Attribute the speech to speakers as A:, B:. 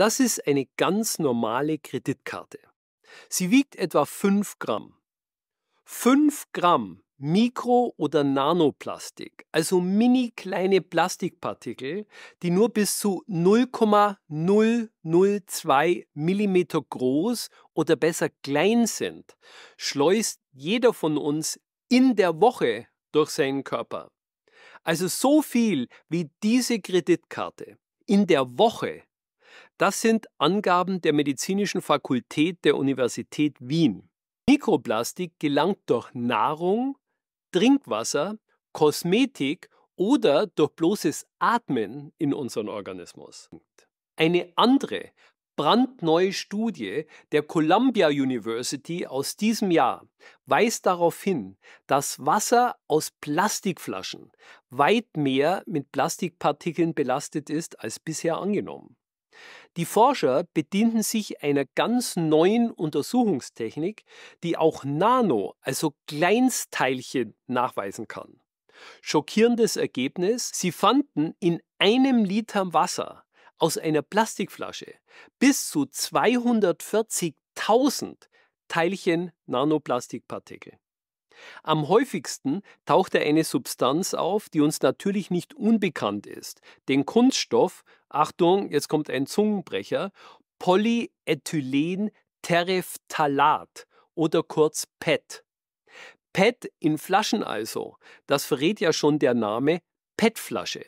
A: Das ist eine ganz normale Kreditkarte. Sie wiegt etwa 5 Gramm. 5 Gramm Mikro- oder Nanoplastik, also mini kleine Plastikpartikel, die nur bis zu 0,002 mm groß oder besser klein sind, schleust jeder von uns in der Woche durch seinen Körper. Also so viel wie diese Kreditkarte in der Woche das sind Angaben der medizinischen Fakultät der Universität Wien. Mikroplastik gelangt durch Nahrung, Trinkwasser, Kosmetik oder durch bloßes Atmen in unseren Organismus. Eine andere, brandneue Studie der Columbia University aus diesem Jahr weist darauf hin, dass Wasser aus Plastikflaschen weit mehr mit Plastikpartikeln belastet ist als bisher angenommen. Die Forscher bedienten sich einer ganz neuen Untersuchungstechnik, die auch Nano, also Kleinstteilchen, nachweisen kann. Schockierendes Ergebnis, sie fanden in einem Liter Wasser aus einer Plastikflasche bis zu 240.000 Teilchen Nanoplastikpartikel. Am häufigsten tauchte eine Substanz auf, die uns natürlich nicht unbekannt ist, den Kunststoff Achtung, jetzt kommt ein Zungenbrecher, Polyethylentereftalat oder kurz PET. PET in Flaschen also, das verrät ja schon der Name PET-Flasche.